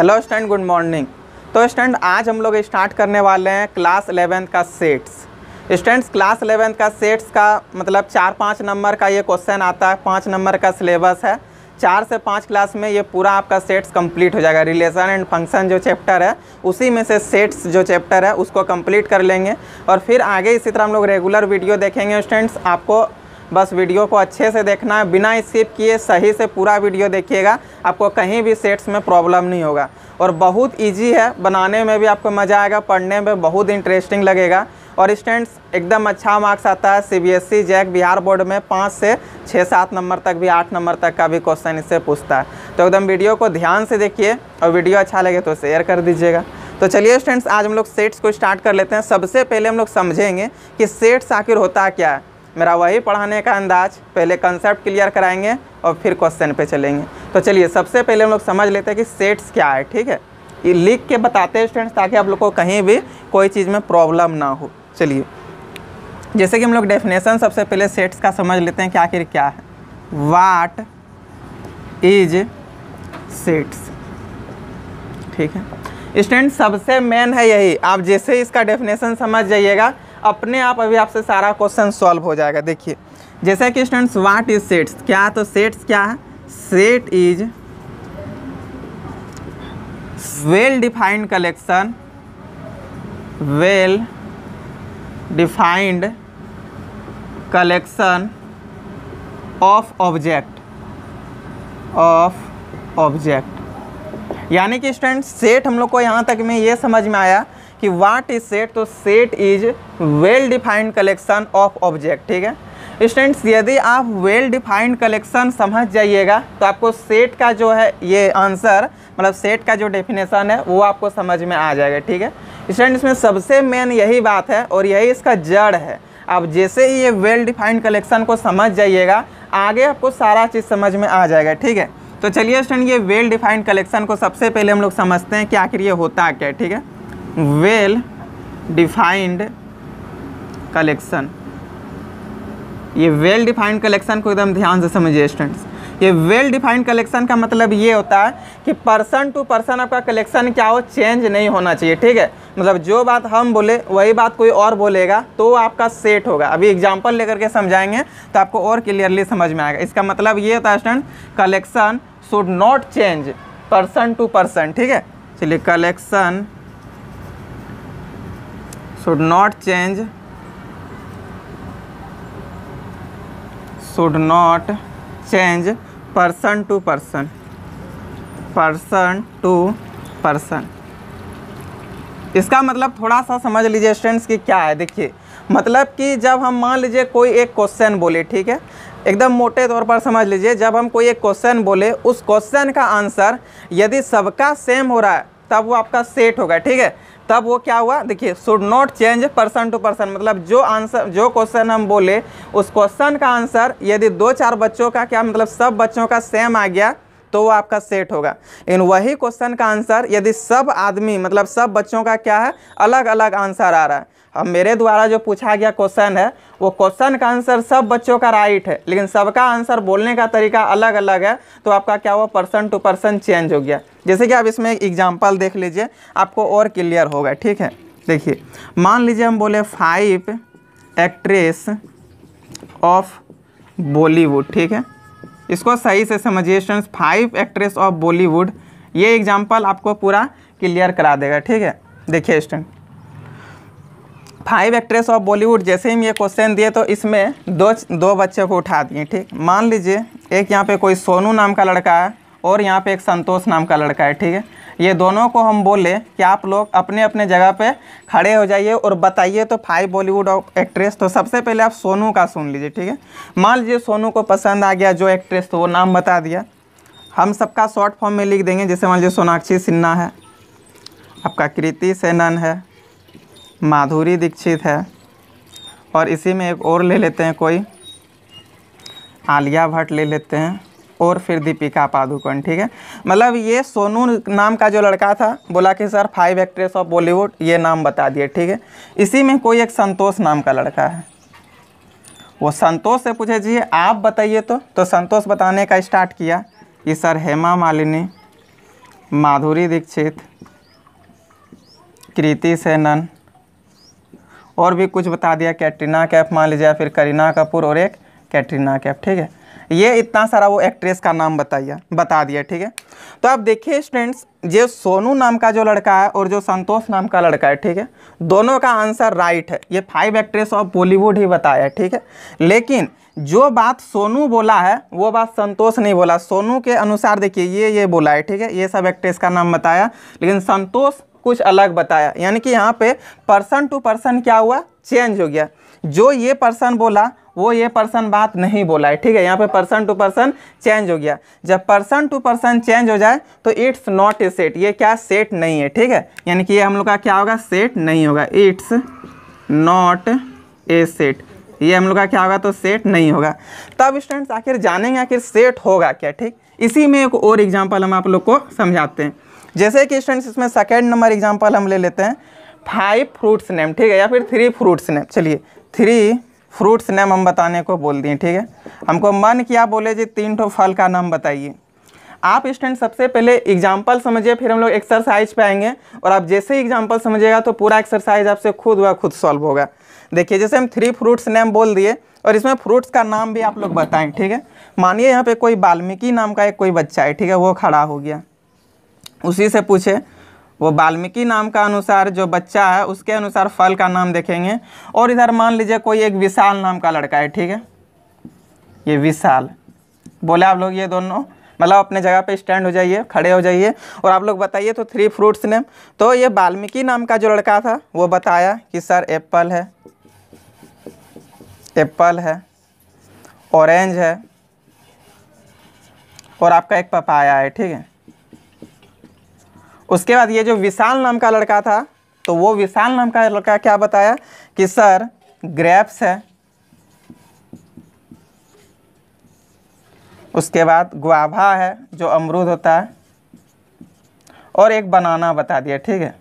hello stand good morning तो stand आज हम लोग स्टार्ट करने वाले हैं क्लास एलेवेंथ का सेट्स स्टैंड क्लास एलेवेंथ का सेट्स का मतलब चार पाँच नंबर का ये क्वेश्चन आता है पाँच नंबर का सिलेबस है चार से पाँच क्लास में ये पूरा आपका सेट्स कंप्लीट हो जाएगा रिलेशन एंड फंक्शन जो चैप्टर है उसी में से सेट्स जो चैप्टर है उसको कंप्लीट कर लेंगे और फिर आगे इसी तरह हम लोग रेगुलर वीडियो देखेंगे स्टूडेंट्स आपको बस वीडियो को अच्छे से देखना है बिना स्किप किए सही से पूरा वीडियो देखिएगा आपको कहीं भी सेट्स में प्रॉब्लम नहीं होगा और बहुत इजी है बनाने में भी आपको मज़ा आएगा पढ़ने में बहुत इंटरेस्टिंग लगेगा और स्टूडेंट्स एकदम अच्छा मार्क्स आता है C B JAC Bihar board में पाँच से छः सात नंबर तक भी आठ नंबर तक का भी क्वेश्चन इससे पूछता है तो एकदम वीडियो को ध्यान से देखिए और वीडियो अच्छा लगे तो शेयर कर दीजिएगा तो चलिए स्टूडेंट्स आज हम लोग सेट्स को स्टार्ट कर लेते हैं सबसे पहले हम लोग समझेंगे कि सेट्स आखिर होता क्या है मेरा वही पढ़ाने का अंदाज पहले कंसेप्ट क्लियर कराएंगे और फिर क्वेश्चन पे चलेंगे तो चलिए सबसे पहले हम लोग समझ लेते हैं कि सेट्स क्या है ठीक है ये लिख के बताते हैं स्टूडेंट्स ताकि आप लोग को कहीं भी कोई चीज़ में प्रॉब्लम ना हो चलिए जैसे कि हम लोग डेफिनेशन सबसे पहले सेट्स का समझ लेते हैं कि आखिर क्या है वाट इज सेट्स ठीक है स्टूडेंट सबसे मेन है यही आप जैसे इसका डेफिनेशन समझ जाइएगा अपने आप अभी आपसे सारा क्वेश्चन सॉल्व हो जाएगा देखिए जैसे कि स्टूडेंट्स वाट इज सेट्स क्या तो सेट्स क्या है set is well defined collection well defined collection of object of object यानी कि स्टूडेंट सेट हम लोग को यहाँ तक में ये समझ में आया कि वाट इज सेट तो set is well defined collection of object ठीक है स्टूडेंट्स यदि आप वेल डिफाइंड कलेक्शन समझ जाइएगा तो आपको सेट का जो है ये आंसर मतलब सेट का जो डेफिनेशन है वो आपको समझ में आ जाएगा ठीक है स्टूडेंट्स में सबसे मेन यही बात है और यही इसका जड़ है आप जैसे ही ये वेल डिफाइंड कलेक्शन को समझ जाइएगा आगे आपको सारा चीज़ समझ में आ जाएगा ठीक है तो चलिए स्टूडेंट ये वेल डिफाइंड कलेक्शन को सबसे पहले हम लोग समझते हैं कि आखिर ये होता क्या है ठीक है वेल डिफाइंड कलेक्शन ये वेल डिफाइंड कलेक्शन को एकदम ध्यान से समझिए स्टूडेंट्स ये वेल डिफाइंड कलेक्शन का मतलब ये होता है कि पर्सन टू पर्सन आपका कलेक्शन क्या हो चेंज नहीं होना चाहिए ठीक है मतलब जो बात हम बोले वही बात कोई और बोलेगा तो आपका सेट होगा अभी एग्जाम्पल लेकर के समझाएंगे तो आपको और क्लियरली समझ में आएगा इसका मतलब ये होता है student collection should not change person to person ठीक है चलिए collection should not change should not change person to person person to person इसका मतलब थोड़ा सा समझ लीजिए स्टूडेंट्स कि क्या है देखिए मतलब कि जब हम मान लीजिए कोई एक क्वेश्चन बोले ठीक है एकदम मोटे तौर पर समझ लीजिए जब हम कोई एक क्वेश्चन बोले उस क्वेश्चन का आंसर यदि सबका सेम हो रहा है तब वो आपका सेट होगा ठीक है तब वो क्या हुआ देखिए should not change person to person मतलब जो आंसर जो क्वेश्चन हम बोले उस क्वेश्चन का आंसर यदि दो चार बच्चों का क्या मतलब सब बच्चों का सेम आ गया तो वो आपका सेट होगा इन वही क्वेश्चन का आंसर यदि सब आदमी मतलब सब बच्चों का क्या है अलग अलग आंसर आ रहा है अब मेरे द्वारा जो पूछा गया क्वेश्चन है वो क्वेश्चन का आंसर सब बच्चों का राइट है लेकिन सबका आंसर बोलने का तरीका अलग अलग है तो आपका क्या हुआ पर्सन टू पर्सन चेंज हो गया जैसे कि आप इसमें एक एग्जाम्पल देख लीजिए आपको और क्लियर होगा ठीक है देखिए मान लीजिए हम बोले फाइव एक्ट्रेस ऑफ बॉलीवुड ठीक है इसको सही से समझिए students five actress of Bollywood ये एग्जाम्पल आपको पूरा क्लियर करा देगा ठीक है देखिए student five actress of Bollywood जैसे ही ये क्वेश्चन दिए तो इसमें दो दो बच्चे को उठा दिए ठीक मान लीजिए एक यहाँ पे कोई सोनू नाम का लड़का है और यहाँ पे एक संतोष नाम का लड़का है ठीक है ये दोनों को हम बोले कि आप लोग अपने अपने जगह पे खड़े हो जाइए और बताइए तो फाइव बॉलीवुड एक्ट्रेस तो सबसे पहले आप सोनू का सुन लीजिए ठीक है मान लीजिए सोनू को पसंद आ गया जो एक्ट्रेस तो वो नाम बता दिया हम सबका शॉर्ट फॉर्म में लिख देंगे जैसे मान लीजिए सोनाक्षी सिन्हा है आपका कृति सेनन है माधुरी दीक्षित है और इसी में एक और ले लेते हैं कोई आलिया भट्ट ले लेते हैं और फिर दीपिका पादुकोण ठीक है मतलब ये सोनू नाम का जो लड़का था बोला कि sir five actress of Bollywood ये नाम बता दिए ठीक है इसी में कोई एक संतोष नाम का लड़का है वो संतोष से पूछे जी आप बताइए तो तो संतोष बताने का स्टार्ट किया कि सर हेमा मालिनी माधुरी दीक्षित कृति सेनन और भी कुछ बता दिया कैटरीना कैफ मान लीजिए फिर करीना कपूर और एक कैटरीना कैफ ठीक है ये इतना सारा वो एक्ट्रेस का नाम बताइए बता दिया ठीक है तो आप देखिए स्टूडेंट्स जो सोनू नाम का जो लड़का है और जो संतोष नाम का लड़का है ठीक है दोनों का आंसर राइट है ये फाइव एक्ट्रेस ऑफ बॉलीवुड ही बताया है ठीक है लेकिन जो बात सोनू बोला है वो बात संतोष नहीं बोला सोनू के अनुसार देखिए ये ये बोला है ठीक है ये सब एक्ट्रेस का नाम बताया लेकिन संतोष कुछ अलग बताया यानी कि यहाँ पे पर्सन टू पर्सन क्या हुआ चेंज हो गया जो ये पर्सन बोला वो ये पर्सन बात नहीं बोला है ठीक है यहाँ पे पर्सन टू पर्सन चेंज हो गया जब पर्सन टू पर्सन चेंज हो जाए तो इट्स नॉट ए सेट ये क्या सेट नहीं है ठीक है यानी कि ये हम लोग का क्या होगा सेट नहीं होगा इट्स नॉट ए सेट ये हम लोग का क्या होगा तो सेट नहीं होगा तब स्टूडेंट्स आखिर जानेंगे आखिर सेट होगा क्या ठीक इसी में एक और एग्जाम्पल हम आप लोग को समझाते हैं जैसे कि स्टूडेंट्स इसमें सेकेंड नंबर एग्जाम्पल हम ले लेते हैं फाइव फ्रूट्स नेम ठीक है या फिर थ्री फ्रूट्स नेम चलिए थ्री फ्रूट्स नेम हम बताने को बोल दिए ठीक है हमको मन किया बोले जी तीन ठो फल का नाम बताइए आप स्टूडेंट सबसे पहले एग्जाम्पल समझिए फिर हम लोग एक्सरसाइज पे आएंगे और आप जैसे ही एग्जाम्पल समझिएगा तो पूरा एक्सरसाइज आपसे खुद हुआ खुद सॉल्व होगा देखिए जैसे हम थ्री फ्रूट्स नेम बोल दिए और इसमें फ्रूट्स का नाम भी आप लोग बताएं ठीक है मानिए यहाँ पे कोई वाल्मीकि नाम का एक कोई बच्चा है ठीक है वो खड़ा हो गया उसी से पूछे वो वाल्मीकि नाम का अनुसार जो बच्चा है उसके अनुसार फल का नाम देखेंगे और इधर मान लीजिए कोई एक विशाल नाम का लड़का है ठीक है ये विशाल बोले आप लोग ये दोनों मतलब अपने जगह पे स्टैंड हो जाइए खड़े हो जाइए और आप लोग बताइए तो थ्री फ्रूट्स नेम तो ये वाल्मीकि नाम का जो लड़का था वो बताया कि सर एप्पल है एप्पल है ऑरेंज है और आपका एक पपाया है ठीक है उसके बाद ये जो विशाल नाम का लड़का था तो वो विशाल नाम का लड़का क्या बताया कि सर ग्रेप्स है उसके बाद गुआभा है जो अमरूद होता है और एक बनाना बता दिया ठीक है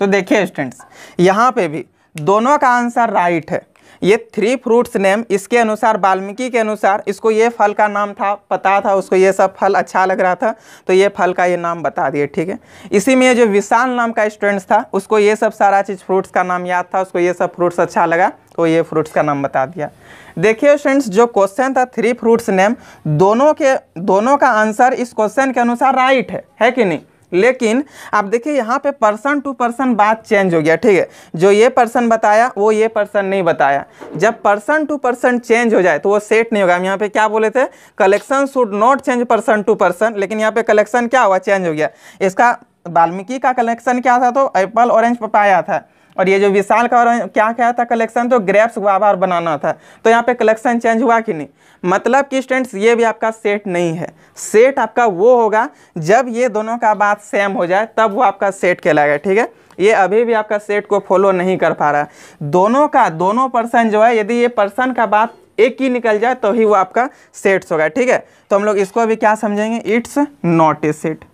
तो देखिए स्टूडेंट्स यहाँ पे भी दोनों का आंसर राइट है ये थ्री फ्रूट्स नेम इसके अनुसार वाल्मीकि के अनुसार इसको ये फल का नाम था पता था उसको ये सब फल अच्छा लग रहा था तो ये फल का ये नाम बता दिए ठीक है इसी में जो विशाल नाम का स्टूडेंट्स था उसको ये सब सारा चीज़ फ्रूट्स का नाम याद था उसको ये सब फ्रूट्स अच्छा लगा तो ये फ्रूट्स का नाम बता दिया देखिए स्टूडेंट्स जो क्वेश्चन था थ्री फ्रूट्स नेम दोनों के दोनों का आंसर इस क्वेश्चन के अनुसार राइट है है कि नहीं लेकिन आप देखिए यहाँ पे पर्सन टू पर्सन बात चेंज हो गया ठीक है जो ये पर्सन बताया वो ये पर्सन नहीं बताया जब पर्सन टू पर्सन चेंज हो जाए तो वो सेट नहीं होगा हम यहाँ पे क्या बोले थे collection should not change person to person लेकिन यहाँ पे कलेक्शन क्या हुआ चेंज हो गया इसका वाल्मीकि का कलेक्शन क्या था तो एप्पल ऑरेंज पपाया था और ये जो विशाल का और क्या क्या था कलेक्शन तो ग्रेप्स वाबा और बनाना था तो यहाँ पे कलेक्शन चेंज हुआ कि नहीं मतलब कि स्टूडेंट्स ये भी आपका सेट नहीं है सेट आपका वो होगा जब ये दोनों का बात सेम हो जाए तब वो आपका सेट कहलाएगा ठीक है ये अभी भी आपका सेट को फॉलो नहीं कर पा रहा है दोनों का दोनों पर्सन जो है यदि ये पर्सन का बात एक ही निकल जाए तो ही वो आपका सेट्स होगा ठीक है तो हम लोग इसको अभी क्या समझेंगे it's not a set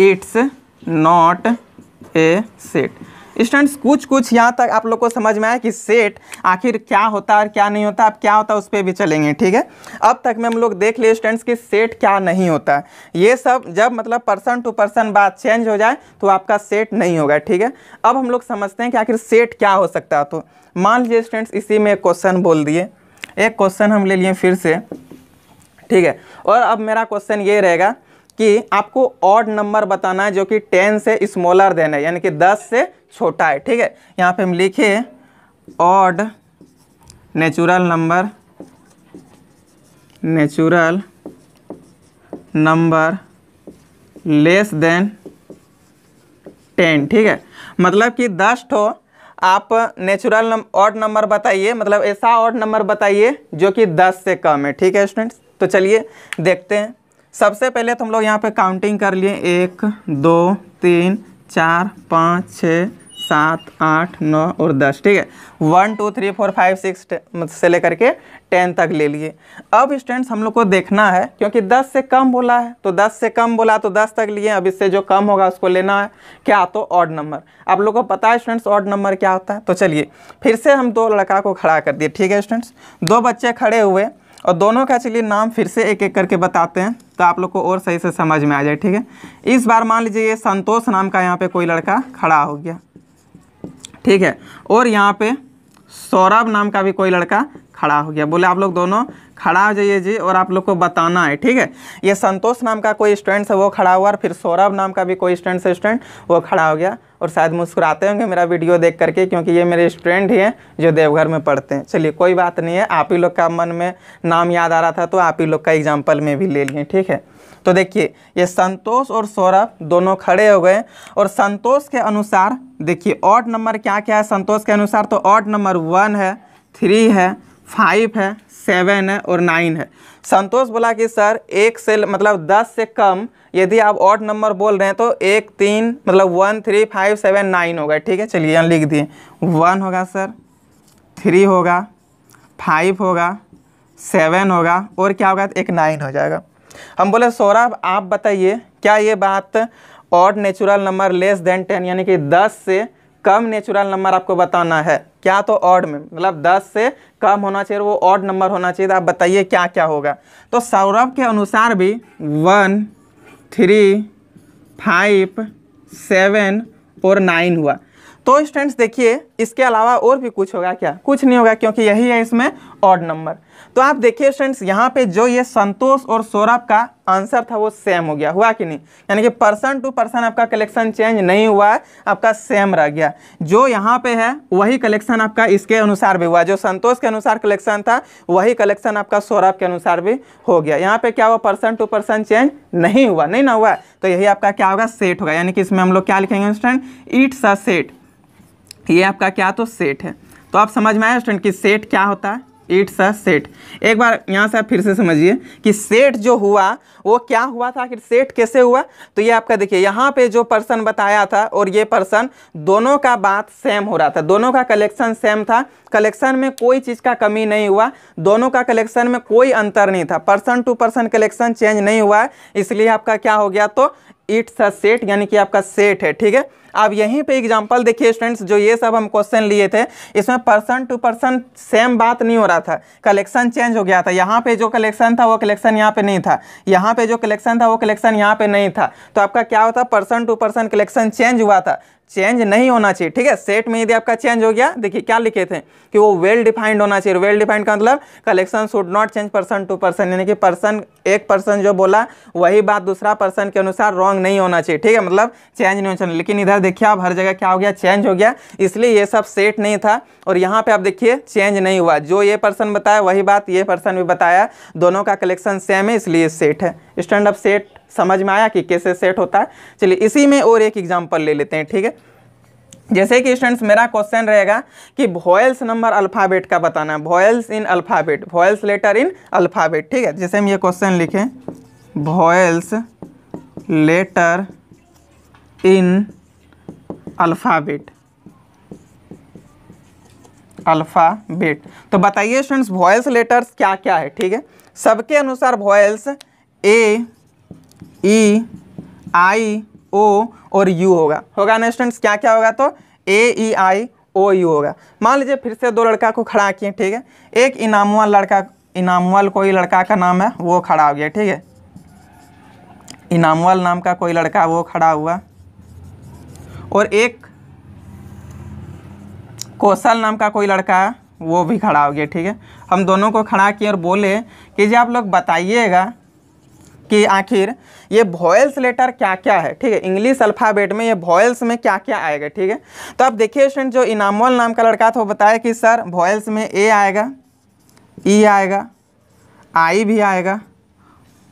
it's not a set students कुछ कुछ यहाँ तक आप लोग को समझ में आया कि सेट आखिर क्या होता है और क्या नहीं होता अब क्या होता है उस पर भी चलेंगे ठीक है अब तक में हम लोग देख लिए स्टूडेंट्स कि सेट क्या नहीं होता है ये सब जब मतलब पर्सन टू पर्सन बात चेंज हो जाए तो आपका सेट नहीं होगा ठीक है अब हम लोग समझते हैं कि आखिर सेट क्या हो सकता है तो मान लीजिए स्टूडेंट्स इसी में एक क्वेश्चन बोल दिए एक क्वेश्चन हम ले लिए फिर से ठीक है और अब मेरा क्वेश्चन ये रहेगा कि आपको ऑड नंबर बताना है जो कि टेन से स्मॉलर देना है यानी कि दस से छोटा है ठीक है यहाँ पे हम लिखे odd natural number natural number less than ten ठीक है मतलब कि दस ठो आप नेचुरल ऑड नंबर बताइए मतलब ऐसा ऑड नंबर बताइए जो कि दस से कम है ठीक है स्टूडेंट्स तो चलिए देखते हैं सबसे पहले तो हम लोग यहाँ पे काउंटिंग कर लिए एक दो तीन चार पाँच छः सात आठ नौ और दस ठीक है one two three four five six से लेकर के टेन तक ले लिए अब स्टूडेंट्स हम लोग को देखना है क्योंकि दस से कम बोला है तो दस से कम बोला तो दस तक लिए अब इससे जो कम होगा उसको लेना है क्या तो ऑड नंबर आप लोग को पता है स्टूडेंट्स ऑड नंबर क्या होता है तो चलिए फिर से हम दो लड़का को खड़ा कर दिए ठीक है स्टूडेंट्स दो बच्चे खड़े हुए और दोनों का चलिए नाम फिर से एक एक करके बताते हैं तो आप लोग को और सही से समझ में आ जाए ठीक है इस बार मान लीजिए ये संतोष नाम का यहाँ पे कोई लड़का खड़ा हो गया ठीक है और यहाँ पे सौरभ नाम का भी कोई लड़का खड़ा हो गया बोले आप लोग दोनों खड़ा हो जाइए जी और आप लोग को बताना है ठीक है ये संतोष नाम का कोई स्टूडेंट है वो खड़ा हुआ और फिर सौरभ नाम का भी कोई स्टूडेंट से स्टूडेंट वो खड़ा हो गया और शायद मुस्कुराते होंगे मेरा वीडियो देख करके क्योंकि ये मेरे स्टूडेंट ही हैं जो देवघर में पढ़ते हैं चलिए कोई बात नहीं है आप ही लोग का मन में नाम याद आ रहा था तो आप ही लोग का एग्जाम्पल में भी ले लिए ठीक है तो देखिए ये संतोष और सौरभ दोनों खड़े हो गए और संतोष के अनुसार देखिए ऑड नंबर क्या क्या है संतोष के अनुसार तो ऑड नंबर वन है थ्री है फाइव है सेवन है और नाइन है संतोष बोला कि सर एक से मतलब दस से कम यदि आप ऑड नंबर बोल रहे हैं तो एक तीन मतलब one three five seven nine होगा ठीक है चलिए यहाँ लिख दिए वन होगा सर थ्री होगा फाइव होगा सेवन होगा और क्या होगा एक नाइन हो जाएगा हम बोले सौरभ आप बताइए क्या ये बात और natural number less than ten यानी कि दस से कम नेचुरल नंबर आपको बताना है क्या तो ऑड में मतलब 10 से कम होना चाहिए वो ऑड नंबर होना चाहिए तो आप बताइए क्या क्या होगा तो सौरभ के अनुसार भी वन थ्री फाइव सेवन और नाइन हुआ तो स्टूडेंट्स देखिए इसके अलावा और भी कुछ होगा क्या कुछ नहीं होगा क्योंकि यही है इसमें ऑड नंबर तो आप देखिए स्टूडेंट्स यहाँ पे जो ये संतोष और सौरभ का आंसर था वो सेम हो गया हुआ कि नहीं यानी कि पर्सन टू पर्सन आपका कलेक्शन चेंज नहीं हुआ आपका सेम रह गया जो यहाँ पे है वही कलेक्शन आपका इसके अनुसार भी हुआ जो संतोष के अनुसार कलेक्शन था वही कलेक्शन आपका सौरभ के अनुसार भी हो गया यहाँ पे क्या हुआ पर्सन टू पर्सन चेंज नहीं हुआ नहीं ना हुआ तो यही आपका क्या होगा सेट होगा यानी कि इसमें हम लोग क्या लिखेंगे स्टूडेंट इट्स अ सेट ये आपका क्या तो सेट है तो आप समझ में आए स्टूडेंट कि सेट क्या होता है इट्स अ सेट एक बार यहाँ से आप फिर से समझिए कि सेट जो हुआ वो क्या हुआ था आखिर सेट कैसे हुआ तो ये आपका देखिए यहाँ पे जो पर्सन बताया था और ये पर्सन दोनों का बात सेम हो रहा था दोनों का कलेक्शन सेम था कलेक्शन में कोई चीज़ का कमी नहीं हुआ दोनों का कलेक्शन में कोई अंतर नहीं था person to person collection change नहीं हुआ इसलिए आपका क्या हो गया तो इट्स अ सेट यानी कि आपका सेट है ठीक है अब यहीं पे एग्जांपल देखिए स्टूडेंट्स जो ये सब हम क्वेश्चन लिए थे इसमें पर्सन टू पर्सन सेम बात नहीं हो रहा था कलेक्शन चेंज हो गया था यहाँ पे जो कलेक्शन था वो कलेक्शन यहाँ पे नहीं था यहाँ पे जो कलेक्शन था वो कलेक्शन यहाँ पे नहीं था तो आपका क्या होता person to person collection change हुआ था चेंज नहीं होना चाहिए ठीक है सेट में यदि आपका चेंज हो गया देखिए क्या लिखे थे कि वो वेल डिफाइंड होना चाहिए वेल डिफाइंड का मतलब collection should not change person to person यानी कि पर्सन एक पर्सन जो बोला वही बात दूसरा पर्सन के अनुसार रॉन्ग नहीं होना चाहिए ठीक है मतलब चेंज नहीं होना चाहिए लेकिन इधर देखिए आप हर जगह क्या हो गया चेंज हो गया इसलिए ये सब सेट नहीं था और यहाँ पर आप देखिए चेंज नहीं हुआ जो ये पर्सन बताया वही बात ये पर्सन भी बताया दोनों का कलेक्शन सेम है इसलिए सेट है स्टैंड अप सेट समझ में आया कि कैसे सेट होता है चलिए इसी में और एक एग्जाम्पल ले लेते हैं ठीक है जैसे कि स्टूडेंट्स मेरा क्वेश्चन रहेगा कि वॉयल्स नंबर अल्फ़ाबेट का बताना vowels in alphabet vowels letter in alphabet ठीक है जैसे हम ये क्वेश्चन लिखें vowels letter in alphabet alphabet तो बताइए स्टूडेंट्स वॉयल्स लेटर्स क्या क्या है ठीक है सबके अनुसार वॉयल्स ए ई आई ओ और यू होगा होगा ना स्टूडेंट्स क्या क्या होगा तो ए ई आई ओ यू होगा मान लीजिए फिर से दो लड़का को खड़ा किए ठीक है एक इनामवाल लड़का इनामुअल कोई लड़का का नाम है वो खड़ा हो गया ठीक है इनामुअल नाम का कोई लड़का वो खड़ा हुआ और एक कौशल नाम का कोई लड़का वो भी खड़ा हो गया ठीक है हम दोनों को खड़ा किए और बोले कि जी आप लोग बताइएगा कि आखिर ये वॉयल्स लेटर क्या क्या है ठीक है इंग्लिश अल्फ़ाबेट में ये वॉयल्स में क्या क्या आएगा ठीक है तो आप देखिए स्टूडेंट जो इनामोल नाम का लड़का था वो बताया कि सर वॉयल्स में ए आएगा ई e आएगा आई भी आएगा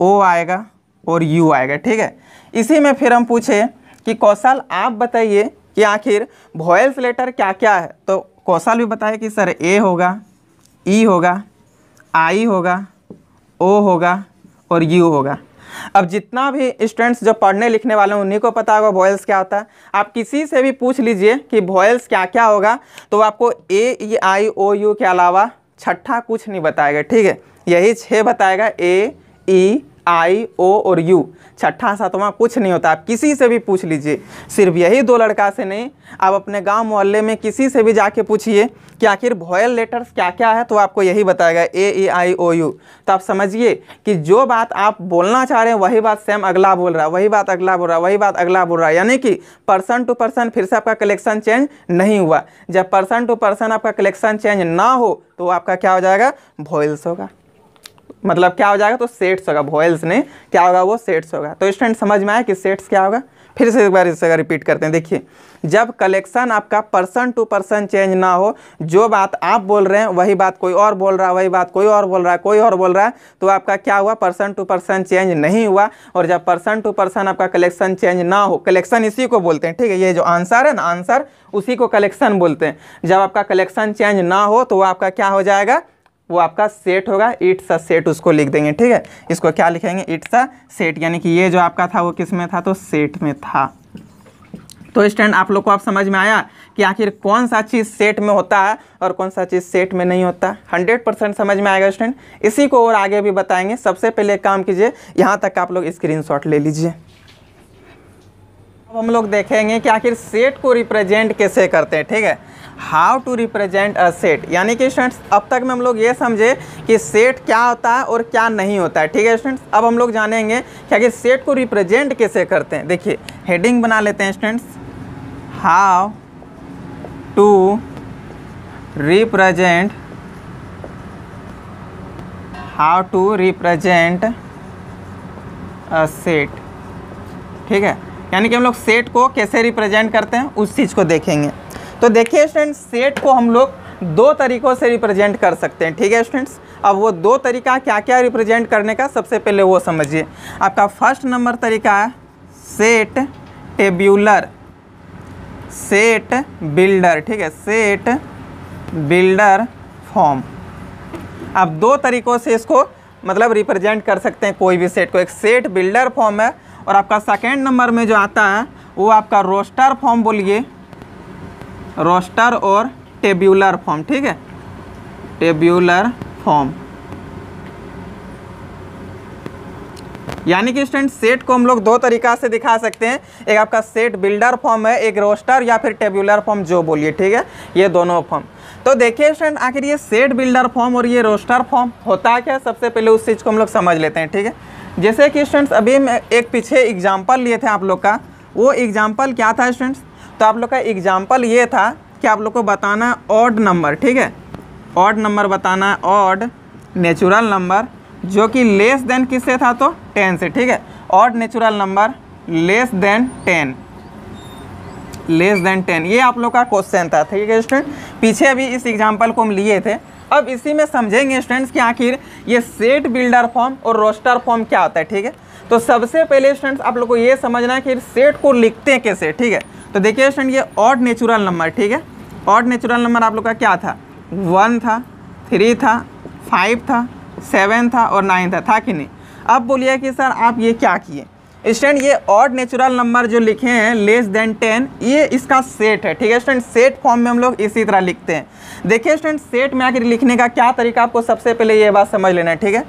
ओ आएगा और यू आएगा ठीक है इसी में फिर हम पूछे कि कौशल आप बताइए कि आखिर वॉयल्स लेटर क्या क्या है तो कौशल भी बताया कि सर ए होगा ई e होगा आई होगा ओ होगा और यू होगा अब जितना भी स्टूडेंट्स जो पढ़ने लिखने वाले हैं उन्हीं को पता होगा वॉयल्स क्या होता है आप किसी से भी पूछ लीजिए कि वॉयल्स क्या क्या होगा तो आपको ए ई आई ओ यू के अलावा छठा कुछ नहीं बताएगा ठीक है यही छः बताएगा ए ई e आई ओ और यू छठा सातवां कुछ नहीं होता आप किसी से भी पूछ लीजिए सिर्फ यही दो लड़का से नहीं आप अपने गांव मोहल्ले में किसी से भी जाके पूछिए कि आखिर भोयल लेटर्स क्या क्या है तो आपको यही बताएगा ए ई आई ओ यू तो आप समझिए कि जो बात आप बोलना चाह रहे हैं वही बात सेम अगला बोल रहा है वही बात अगला बोल रहा है वही बात अगला बोल रहा है यानी कि पर्सन टू पर्सन फिर से आपका कलेक्शन चेंज नहीं हुआ जब पर्सन टू पर्सन आपका कलेक्शन चेंज ना हो तो आपका क्या हो जाएगा भोयल्स होगा मतलब क्या हो जाएगा तो सेट्स होगा वॉयल्स ने क्या होगा वो सेट्स होगा तो स्टूडेंट समझ में आया कि सेट्स क्या होगा फिर से एक बार इसका रिपीट करते हैं देखिए जब कलेक्शन आपका पर्सन टू पर्सन चेंज ना हो जो बात आप बोल रहे हैं वही बात कोई और बोल रहा है वही बात कोई और बोल रहा है कोई और बोल रहा है तो आपका क्या हुआ पर्सन टू पर्सन चेंज नहीं हुआ और जब पर्सन टू पर्सन आपका कलेक्शन चेंज ना हो कलेक्शन इसी को बोलते हैं ठीक है ये जो आंसर है ना आंसर उसी को कलेक्शन बोलते हैं जब आपका कलेक्शन चेंज ना हो तो वो आपका क्या हो जाएगा वो आपका सेट होगा इट्स अ सेट उसको लिख देंगे ठीक है इसको क्या लिखेंगे इट्स अ सेट यानी कि ये जो आपका था वो किस में था तो सेट में था तो स्टैंड आप लोग को आप समझ में आया कि आखिर कौन सा चीज़ सेट में होता है और कौन सा चीज़ सेट में नहीं होता हंड्रेड परसेंट समझ में आएगा स्टैंड इसी को और आगे भी बताएंगे सबसे पहले काम कीजिए यहाँ तक आप लोग स्क्रीनशॉट ले लीजिए अब हम लोग देखेंगे कि आखिर सेट को रिप्रेजेंट कैसे करते हैं ठीक है how to represent a set यानी कि स्टूडेंट्स अब तक में हम लोग ये समझे कि सेट क्या होता है और क्या नहीं होता है ठीक है स्टूडेंट्स अब हम लोग जानेंगे कि सेट को रिप्रेजेंट कैसे करते हैं देखिए हेडिंग बना लेते हैं students how to represent how to represent a set ठीक है यानी कि हम लोग सेट को कैसे रिप्रेजेंट करते हैं उस चीज़ को देखेंगे तो देखिए स्टूडेंट्स सेट को हम लोग दो तरीक़ों से रिप्रेजेंट कर सकते हैं ठीक है स्टूडेंट्स अब वो दो तरीका क्या क्या रिप्रेजेंट करने का सबसे पहले वो समझिए आपका फर्स्ट नंबर तरीका है सेट टेब्यूलर सेट बिल्डर ठीक है सेट बिल्डर फॉर्म आप दो तरीक़ों से इसको मतलब रिप्रेजेंट कर सकते हैं कोई भी सेट को एक सेट बिल्डर फॉर्म है और आपका सेकेंड नंबर में जो आता है वो आपका रोस्टर फॉर्म बोलिए रोस्टर और टेब्यूलर फॉर्म ठीक है टेब्यूलर फॉर्म यानी कि स्टूडेंट सेट को हम लोग दो तरीका से दिखा सकते हैं एक आपका सेट बिल्डर फॉर्म है एक रोस्टर या फिर टेब्यूलर फॉर्म जो बोलिए ठीक है ये दोनों फॉर्म तो देखिए स्टूडेंट आखिर ये सेट बिल्डर फॉर्म और ये रोस्टर फॉर्म होता क्या सबसे पहले उस चीज़ को हम लोग समझ लेते हैं ठीक है जैसे कि स्टूडेंट्स अभी मैं एक पीछे एग्जाम्पल लिए थे आप लोग का वो एग्जाम्पल क्या था स्टूडेंट्स तो आप लोग का एग्जाम्पल ये था कि आप लोग को बताना ऑड नंबर ठीक है ऑड नंबर बताना ऑड नेचुरल नंबर जो कि लेस देन किससे था तो टेन से ठीक है odd natural number less than ten less than ten ये आप लोग का क्वेश्चन था ठीक है स्टूडेंट पीछे अभी इस एग्जाम्पल को हम लिए थे अब इसी में समझेंगे स्टूडेंट्स कि आखिर ये सेट बिल्डर फॉर्म और रोस्टर फॉर्म क्या होता है ठीक है तो सबसे पहले स्टूडेंट्स आप लोग को ये समझना है कि सेट को लिखते हैं कैसे ठीक है तो देखिए स्टूडेंट ये ऑड नेचुरल नंबर ठीक है ऑड नेचुरल नंबर आप लोग का क्या था वन था थ्री था फाइव था सेवन था और नाइन था था कि नहीं अब बोलिए कि सर आप ये क्या किए स्टैंड ये ऑड नेचुरल नंबर जो लिखे हैं लेस देन टेन ये इसका सेट है ठीक है स्टैंड सेट फॉर्म में हम लोग इसी तरह लिखते हैं देखिए स्टैंड सेट में आकर लिखने का क्या तरीका आपको सबसे पहले ये बात समझ लेना है ठीक है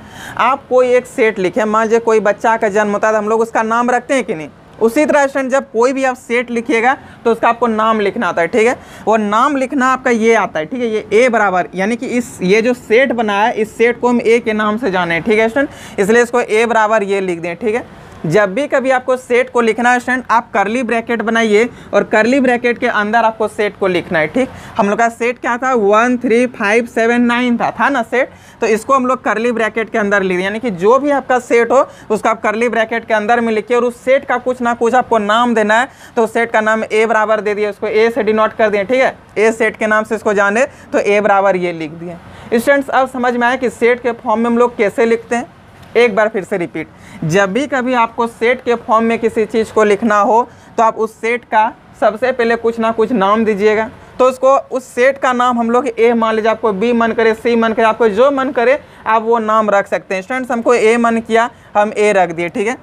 आप कोई एक सेट लिखे मान लीजिए कोई बच्चा का जन्म होता है तो हम लोग उसका नाम रखते हैं कि नहीं उसी तरह स्टैंड जब कोई भी आप सेट लिखिएगा तो उसका आपको नाम लिखना आता है ठीक है और नाम लिखना आपका ये आता है ठीक है ये ए बराबर यानी कि इस ये जो सेट बना है इस सेट को हम ए के नाम से जाने ठीक है स्टैंड इसलिए इसको ए बराबर ये लिख दें ठीक है जब भी कभी आपको सेट को लिखना है स्टूडेंट आप करली ब्रैकेट बनाइए और करली ब्रैकेट के अंदर आपको सेट को लिखना है ठीक हम लोग का सेट क्या था one three five seven nine था था ना सेट तो इसको हम लोग करली ब्रैकेट के अंदर लिख यानी कि जो भी आपका सेट हो उसको आप करली ब्रैकेट के अंदर में लिखिए और उस सेट का कुछ ना कुछ आपको नाम देना है तो सेट का नाम ए बराबर दे दिए उसको ए से डिनोट कर दिए ठीक है ए सेट के नाम से इसको जाने तो ए बराबर ये लिख दिए स्टूडेंट्स अब समझ में आया कि सेट के फॉर्म में हम लोग कैसे लिखते हैं एक बार फिर से रिपीट जब भी कभी आपको सेट के फॉर्म में किसी चीज़ को लिखना हो तो आप उस सेट का सबसे पहले कुछ ना कुछ नाम दीजिएगा तो उसको उस सेट का नाम हम लोग ए मान लीजिए आपको बी मन करे सी मन करे आपको जो मन करे आप वो नाम रख सकते हैं स्टूडेंट्स हमको ए मन किया हम ए रख दिए ठीक है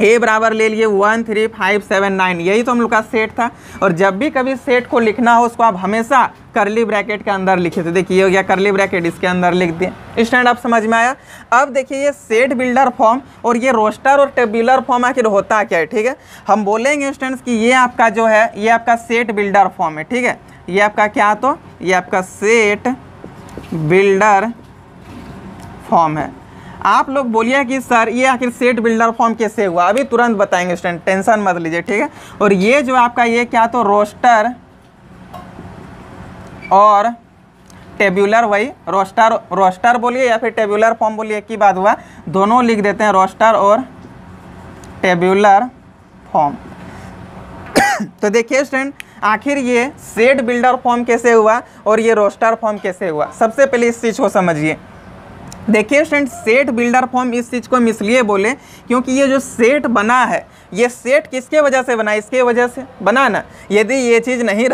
ए बराबर ले लिए one three five seven nine यही तो हम लोग का सेट था और जब भी कभी सेट को लिखना हो उसको आप हमेशा करली ब्रैकेट के अंदर लिखे थे देखिए हो गया करली ब्रैकेट इसके अंदर लिख दिए स्टैंड आप समझ में आया अब देखिए ये सेट बिल्डर फॉर्म और ये रोस्टर और टेबुलर फॉर्म आखिर होता क्या है ठीक है हम बोलेंगे स्टैंड कि ये आपका जो है ये आपका सेट बिल्डर फॉर्म है ठीक है ये आपका क्या तो ये आपका सेट बिल्डर फॉर्म है आप लोग बोलिए कि सर ये आखिर सेट बिल्डर फॉर्म कैसे हुआ अभी तुरंत बताएंगे स्टूडेंट टेंशन मत लीजिए ठीक है और ये जो आपका ये क्या तो रोस्टर और टेब्यूलर वही रोस्टर रोस्टर बोलिए या फिर टेब्यूलर फॉर्म बोलिए की बात हुआ दोनों लिख देते हैं रोस्टर और टेब्यूलर फॉर्म तो देखिए स्टूडेंट आखिर ये सेट बिल्डर फॉर्म कैसे हुआ और ये रोस्टर फॉर्म कैसे हुआ सबसे पहले इस चीज़ को समझिए देखिए फ्रेंड सेट बिल्डर फॉर्म इस चीज़ को हम इसलिए बोले क्योंकि ये जो सेट बना है ये सेट किसके वजह से बना इसके वजह से बना ना यदि ये चीज़ नहीं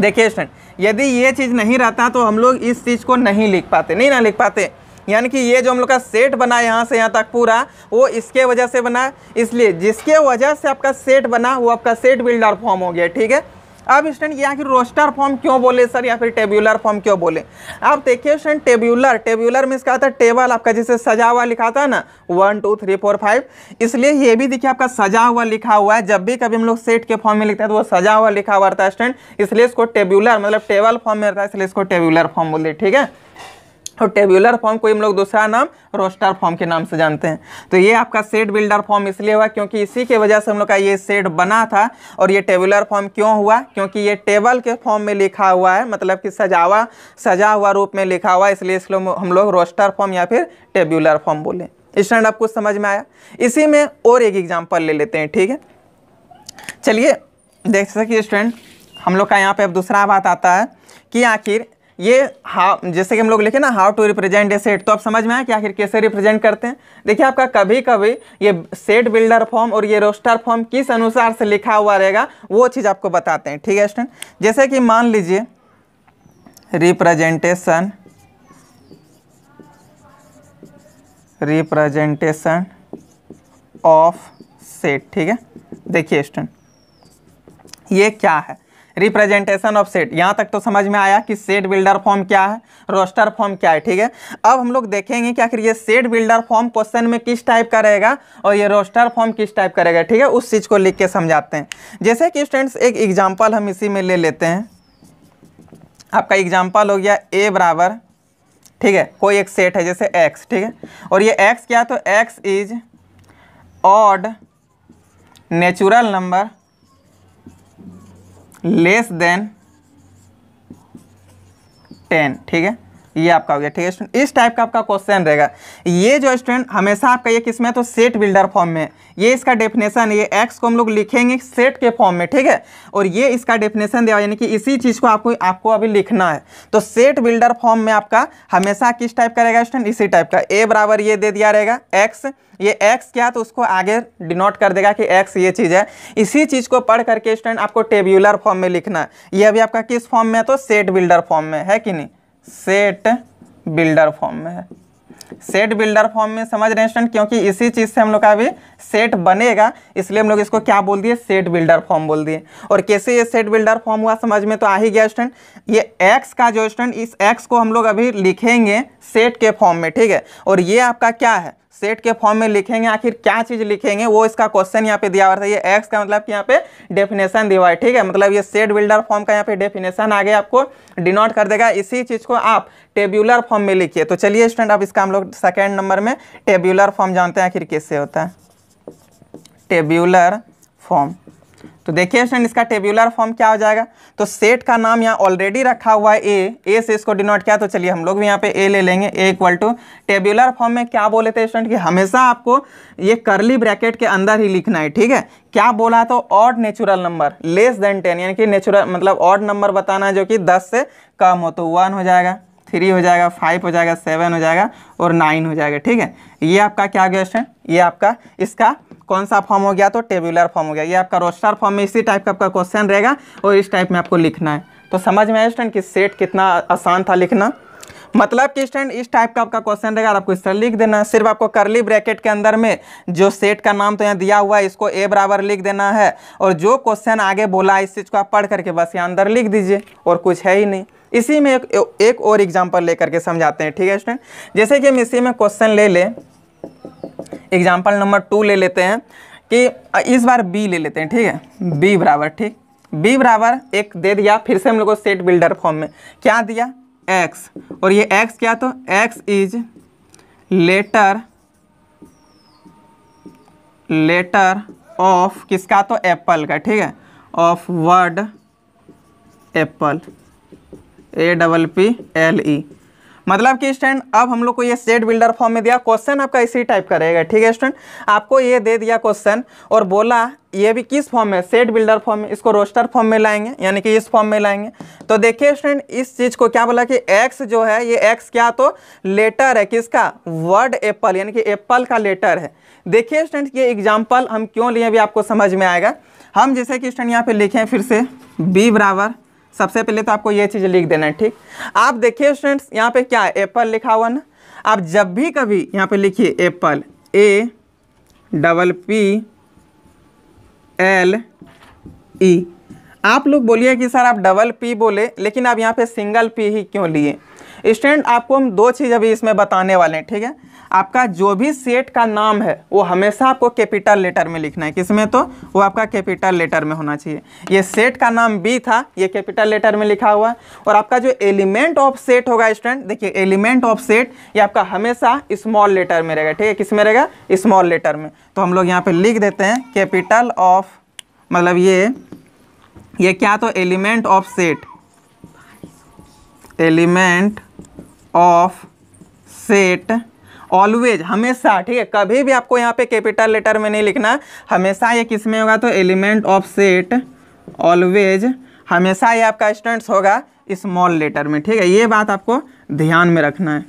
देखिए फ्रेंड यदि ये चीज़ नहीं रहता तो हम लोग इस चीज़ को नहीं लिख पाते नहीं ना लिख पाते यानी कि ये जो हम लोग का सेट बना यहाँ से यहाँ तक पूरा वो इसके वजह से बना इसलिए जिसके वजह से आपका सेट बना वो आपका सेट बिल्डर फॉर्म हो गया ठीक है अब स्टूडेंट यहाँ की रोस्टर फॉर्म क्यों बोले सर या फिर टेब्यूलर फॉर्म क्यों बोले आप देखिए स्टूडेंट टेब्यूलर टेब्यूलर में इसका आता है टेबल आपका जैसे सजा हुआ लिखा था ना one two three four five इसलिए ये भी देखिए आपका सजा हुआ लिखा हुआ है जब भी कभी हम लोग सेट के फॉर्म में लिखते हैं तो वो सजा हुआ लिखा हुआ रहता है स्टूडेंट इसलिए इसको टेब्यूलर मतलब टेबल फॉर्म में रहता है इसलिए इसको टेब्यूलर फॉर्म बोलते ठीक है और टेबुलर फॉर्म को हम लोग दूसरा नाम रोस्टर फॉर्म के नाम से जानते हैं तो ये आपका सेट बिल्डर फॉर्म इसलिए हुआ क्योंकि इसी के वजह से हम लोग का ये सेट बना था और ये टेबुलर फॉर्म क्यों हुआ क्योंकि ये टेबल के फॉर्म में लिखा हुआ है मतलब कि सजावा सजा हुआ रूप में लिखा हुआ है इसलिए इसलिए हम लोग रोस्टर फॉर्म या फिर टेबुलर फॉर्म बोले स्टैंड आपको समझ में आया इसी में और एक एग्जाम्पल ले लेते हैं ठीक है चलिए देख सकिए स्टूडेंट हम लोग का यहाँ पे अब दूसरा बात आता है कि आखिर ये हाफ जैसे कि हम लोग लिखे ना how to represent a set तो आप समझ में आए कि आखिर कैसे रिप्रेजेंट करते हैं देखिए आपका कभी कभी ये सेट बिल्डर फॉर्म और ये रोस्टर फॉर्म किस अनुसार से लिखा हुआ रहेगा वो चीज़ आपको बताते हैं ठीक है स्टूडेंट जैसे कि मान लीजिए रिप्रेजेंटेशन रिप्रेजेंटेशन ऑफ सेट ठीक है देखिए स्टूडेंट ये क्या है रिप्रेजेंटेशन ऑफ सेट यहाँ तक तो समझ में आया कि सेट बिल्डर फॉर्म क्या है रोस्टर फॉर्म क्या है ठीक है अब हम लोग देखेंगे कि आखिर ये सेट बिल्डर फॉर्म क्वेश्चन में किस टाइप का रहेगा और ये रोस्टर फॉर्म किस टाइप का रहेगा ठीक है उस चीज़ को लिख के समझाते हैं जैसे कि स्टूडेंट्स एक एग्जाम्पल हम इसी में ले लेते हैं आपका एग्जाम्पल हो गया ए बराबर ठीक है कोई एक सेट है जैसे एक्स ठीक है और ये एक्स क्या है तो x is odd natural number less than ten ठीक है ये आपका हो गया ठीक है स्टूडेंट इस टाइप का आपका क्वेश्चन रहेगा ये जो स्टूडेंट हमेशा आपका ये किस में तो सेट बिल्डर फॉर्म में ये इसका डेफिनेशन ये एक्स को हम लोग लिखेंगे सेट के फॉर्म में ठीक है और ये इसका डेफिनेशन दिया यानी कि इसी चीज़ को आपको आपको अभी लिखना है तो सेट बिल्डर फॉर्म में आपका हमेशा किस टाइप का रहेगा स्टूडेंट इसी टाइप का ए बराबर ये दे दिया रहेगा एक्स ये x क्या तो उसको आगे डिनोट कर देगा कि x ये चीज़ है इसी चीज़ को पढ़ करके स्टूडेंट आपको टेब्यूलर फॉर्म में लिखना है यह भी आपका किस फॉर्म में है तो सेट बिल्डर फॉर्म में है कि नहीं सेट बिल्डर फॉर्म में है सेट बिल्डर फॉर्म में समझ रहे हैं स्टूडेंट क्योंकि इसी चीज़ से हम लोग का अभी सेट बनेगा इसलिए हम लोग इसको क्या बोल दिए सेट बिल्डर फॉर्म बोल दिए और कैसे ये सेट बिल्डर फॉर्म हुआ समझ में तो आ ही गया स्टैंड ये एक्स का जो स्टैंड इस एक्स को हम लोग अभी लिखेंगे सेट के फॉर्म में ठीक है और ये आपका क्या है सेट के फॉर्म में लिखेंगे आखिर क्या चीज़ लिखेंगे वो इसका क्वेश्चन यहाँ पे दिया हुआ था ये एक्स का मतलब कि यहाँ पे डेफिनेशन दिया हुआ है ठीक है मतलब ये सेट बिल्डर फॉर्म का यहाँ पे डेफिनेशन आगे आपको डिनोट कर देगा इसी चीज़ को आप टेब्यूलर फॉर्म में लिखिए तो चलिए स्टैंड अब इसका हम लोग सेकेंड नंबर में टेब्यूलर फॉर्म जानते हैं आखिर किससे होता है टेब्यूलर फॉर्म तो देखिए स्टूडेंट इसका टेब्यूलर फॉर्म क्या हो जाएगा तो सेट का नाम यहाँ ऑलरेडी रखा हुआ है ए ए से इसको डिनोट किया तो चलिए हम लोग भी यहाँ पे ए ले लेंगे A equal to tabular form में क्या बोले थे स्टूडेंट कि हमेशा आपको ये करली ब्रैकेट के अंदर ही लिखना है ठीक है क्या बोला तो odd natural number less than ten यानी कि नेचुरल मतलब ऑड नंबर बताना है जो कि दस से कम हो तो वन हो जाएगा थ्री हो जाएगा फाइव हो जाएगा सेवन हो जाएगा और नाइन हो जाएगा ठीक है ये आपका क्या गया स्टूडेंट ये आपका इसका कौन सा फॉर्म हो गया तो टेबुलर फॉर्म हो गया ये आपका रोस्टर फॉर्म में इसी टाइप का आपका क्वेश्चन रहेगा और इस टाइप में आपको लिखना है तो समझ में आया स्टैंड कि सेट कितना आसान था लिखना मतलब कि स्टैंड इस टाइप का आपका क्वेश्चन रहेगा आपको इस लिख देना सिर्फ आपको करली ब्रैकेट के अंदर में जो सेट का नाम तो यहाँ दिया हुआ है इसको ए बराबर लिख देना है और जो क्वेश्चन आगे बोला है इस चीज़ को आप पढ़ करके बस यहाँ अंदर लिख दीजिए और कुछ है ही नहीं इसी में एक, एक और एग्जाम्पल लेकर के समझाते हैं ठीक है स्टूडेंट जैसे कि हम इसी में क्वेश्चन ले लें एग्जाम्पल नंबर टू ले लेते हैं कि इस बार बी ले लेते हैं ठीक है बी बराबर ठीक बी बराबर एक दे दिया फिर से हम लोग को सेट बिल्डर फॉर्म में क्या दिया एक्स और ये एक्स क्या तो x is letter letter of किसका तो एप्पल का ठीक है of word apple A double P L E मतलब कि स्टूडेंट अब हम लोग को ये सेट बिल्डर फॉर्म में दिया क्वेश्चन आपका इसी टाइप का रहेगा ठीक है स्टूडेंट आपको ये दे दिया क्वेश्चन और बोला ये भी किस फॉर्म में सेट बिल्डर फॉर्म में इसको रोस्टर फॉर्म में लाएंगे यानी कि इस फॉर्म में लाएंगे तो देखिए स्टूडेंट इस चीज़ को क्या बोला कि एक्स जो है ये एक्स क्या तो लेटर है किसका वर्ड एप्पल यानी कि एप्पल का लेटर है देखिए स्टूडेंट ये एग्जाम्पल हम क्यों लिए भी आपको समझ में आएगा हम जैसे कि स्टूडेंट यहाँ पे लिखें फिर से बी बराबर सबसे पहले तो आपको ये चीज़ लिख देना है ठीक आप देखिए स्टूडेंट्स यहाँ पे क्या है एप्पल लिखा हुआ ना आप जब भी कभी यहाँ पे लिखिए apple A double P L E आप लोग बोलिए कि सर आप डबल पी बोले लेकिन आप यहाँ पे सिंगल पी ही क्यों लिए स्टूडेंट आपको हम दो चीज़ अभी इसमें बताने वाले हैं ठीक है आपका जो भी सेट का नाम है वो हमेशा आपको कैपिटल लेटर में लिखना है किसमें तो वो आपका कैपिटल लेटर में होना चाहिए ये सेट का नाम बी था ये कैपिटल लेटर में लिखा हुआ और आपका जो एलिमेंट ऑफ सेट होगा स्टूडेंट देखिए एलिमेंट ऑफ सेट ये आपका हमेशा स्मॉल लेटर में रहेगा ठीक है किस में रहेगा स्मॉल लेटर में तो हम लोग यहाँ पर लिख देते हैं कैपिटल ऑफ मतलब ये ये क्या तो element of set element of set always हमेशा ठीक है कभी भी आपको यहाँ पे कैपिटल लेटर में नहीं लिखना हमेशा ये किस में होगा तो एलिमेंट ऑफ सेट ऑलवेज हमेशा ये आपका स्टेंट्स होगा स्मॉल लेटर में ठीक है ये बात आपको ध्यान में रखना है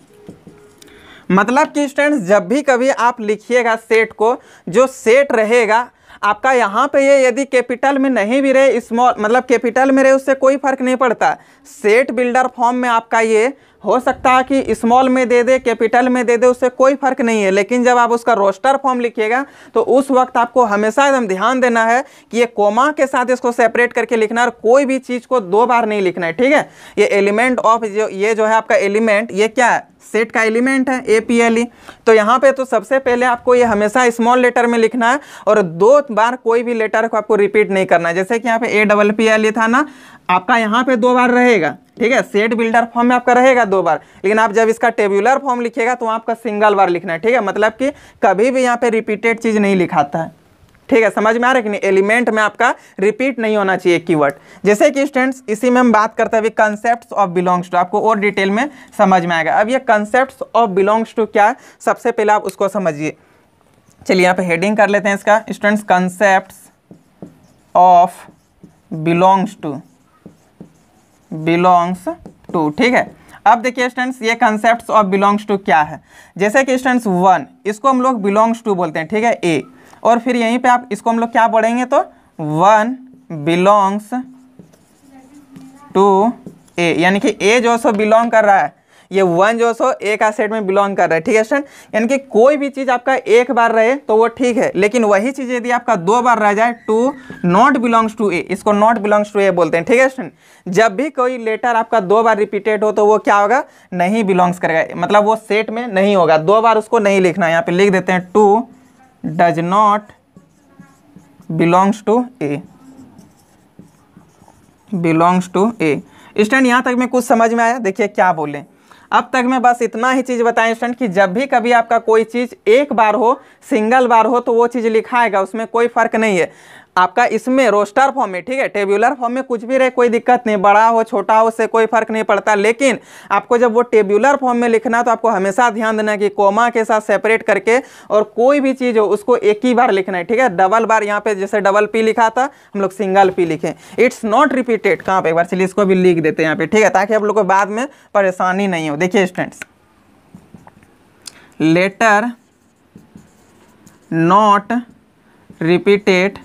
मतलब कि स्टेंट्स जब भी कभी आप लिखिएगा सेट को जो सेट रहेगा आपका यहाँ पे ये यदि कैपिटल में नहीं भी रहे स्मॉल मतलब कैपिटल में रहे उससे कोई फर्क नहीं पड़ता सेट बिल्डर फॉर्म में आपका ये हो सकता है कि स्मॉल में दे दे कैपिटल में दे दे उससे कोई फर्क नहीं है लेकिन जब आप उसका रोस्टर फॉर्म लिखिएगा तो उस वक्त आपको हमेशा एकदम ध्यान देना है कि ये कोमा के साथ इसको सेपरेट करके लिखना और कोई भी चीज़ को दो बार नहीं लिखना है ठीक है ये एलिमेंट ऑफ जो ये जो है आपका एलिमेंट ये क्या है सेट का एलिमेंट है ए पी एल ई तो यहाँ पे तो सबसे पहले आपको ये हमेशा स्मॉल लेटर में लिखना है और दो बार कोई भी लेटर को आपको रिपीट नहीं करना है जैसे कि यहाँ पे A double P L E था ना आपका यहाँ पे दो बार रहेगा ठीक है सेट बिल्डर फॉर्म में आपका रहेगा दो बार लेकिन आप जब इसका टेबुलर फॉर्म लिखेगा तो आपका सिंगल बार लिखना है ठीक है मतलब कि कभी भी यहाँ पे रिपीटेड चीज़ नहीं लिखाता है ठीक है समझ में आ रहा है कि नहीं एलिमेंट में आपका रिपीट नहीं होना चाहिए कीवर्ड जैसे कि स्टूडेंट्स इसी में हम बात करते हैं अभी कंसेप्ट ऑफ बिलोंग्स टू आपको और डिटेल में समझ में आएगा अब ये कंसेप्ट ऑफ बिलोंग्स टू क्या है सबसे पहले आप उसको समझिए चलिए यहाँ पे हेडिंग कर लेते हैं इसका students concept of belongs to belongs to ठीक है अब देखिए स्टूडेंट्स ये कंसेप्ट ऑफ बिलोंग्स टू क्या है जैसे कि स्टूडेंट्स वन इसको हम लोग बिलोंग्स टू बोलते हैं ठीक है ए और फिर यहीं पे आप इसको हम लोग क्या पढ़ेंगे तो वन बिलोंग्स टू ए यानी कि ए जो सो बिलोंग कर रहा है ये वन जो सो एक एसेट में बिलोंग कर रहा है ठीक है स्टूडेंट यानी कि कोई भी चीज़ आपका एक बार रहे तो वो ठीक है लेकिन वही चीज़ यदि आपका दो बार रह जाए to not belongs to A इसको नॉट बिलोंग्स टू ए बोलते हैं ठीक है स्टूडेंट जब भी कोई लेटर आपका दो बार रिपीटेड हो तो वो क्या होगा नहीं बिलोंग्स करेगा मतलब वो सेट में नहीं होगा दो बार उसको नहीं लिखना है यहाँ पे लिख देते हैं to does not belongs to A belongs to A stand यहाँ तक में कुछ समझ में आया देखिए क्या बोलें अब तक मैं बस इतना ही चीज़ बताएं स्टूडेंट कि जब भी कभी आपका कोई चीज़ एक बार हो सिंगल बार हो तो वो चीज़ लिखाएगा उसमें कोई फ़र्क नहीं है आपका इसमें रोस्टर फॉर्म में ठीक है टेब्यूलर फॉर्म में कुछ भी रहे कोई दिक्कत नहीं बड़ा हो छोटा हो उससे कोई फर्क नहीं पड़ता लेकिन आपको जब वो टेब्यूलर फॉर्म में लिखना तो आपको हमेशा ध्यान देना कि कोमा के साथ सेपरेट करके और कोई भी चीज़ हो उसको एक ही बार लिखना है ठीक है डबल बार यहाँ पे जैसे डबल पी लिखा था हम लोग सिंगल पी लिखें इट्स नॉट रिपीटेड कहाँ पे एक बार चलिए इसको भी लिख देते हैं यहाँ पे ठीक है ताकि आप लोग को बाद में परेशानी नहीं हो देखिए स्टूडेंट्स लेटर नॉट रिपीटेड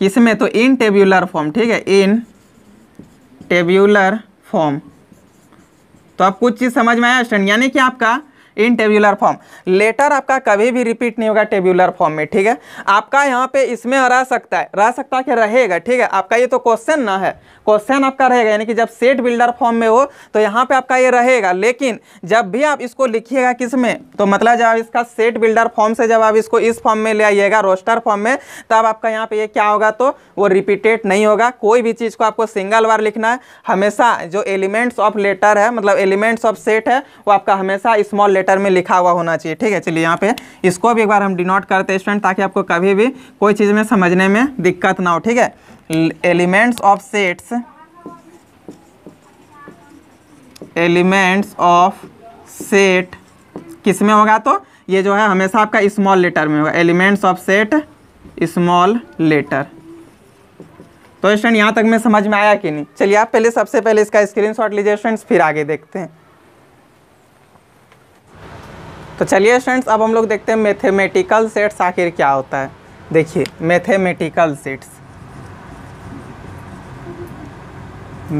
किसमें तो इन टेब्यूलर फॉर्म ठीक है इन टेब्यूलर फॉर्म तो आप कुछ चीज़ समझ में आया स्टैंड यानी कि आपका इन टेब्यूलर फॉर्म लेटर आपका कभी भी रिपीट नहीं होगा टेब्यूलर फॉर्म में ठीक है आपका यहाँ पे इसमें रह सकता है रह सकता है कि रहेगा ठीक है आपका ये तो क्वेश्चन ना है क्वेश्चन आपका रहेगा यानी कि जब सेट बिल्डर फॉर्म में हो तो यहाँ पे आपका ये रहेगा लेकिन जब भी आप इसको लिखिएगा किस में तो मतलब जब इसका सेट बिल्डर फॉर्म से जब आप इसको इस फॉर्म में ले आइएगा रोस्टर फॉर्म में तब आपका यहाँ पे ये क्या होगा तो वो रिपीटेड नहीं होगा कोई भी चीज़ को आपको सिंगल बार लिखना है हमेशा जो एलिमेंट्स ऑफ लेटर है मतलब एलिमेंट्स ऑफ सेट है वो आपका हमेशा स्मॉल लेटर लेटर में लिखा हुआ होना चाहिए ठीक है चलिए यहाँ पे इसको भी एक बार हम डिनोट करते हैं स्टूडेंट ताकि आपको कभी भी कोई चीज़ में समझने में दिक्कत ना हो ठीक है elements of sets elements of set किस में होगा तो ये जो है हमेशा आपका स्मॉल लेटर में होगा elements of set small letter तो स्टूडेंट यहाँ तक मैं समझ में आया कि नहीं चलिए आप पहले सबसे पहले इसका स्क्रीनशॉट लीजिए स्टूडेंट्स फिर आगे देखते हैं तो चलिए स्टूडेंट्स अब हम लोग देखते हैं मैथेमेटिकल सेट्स आखिर क्या होता है देखिए मैथेमेटिकल सेट्स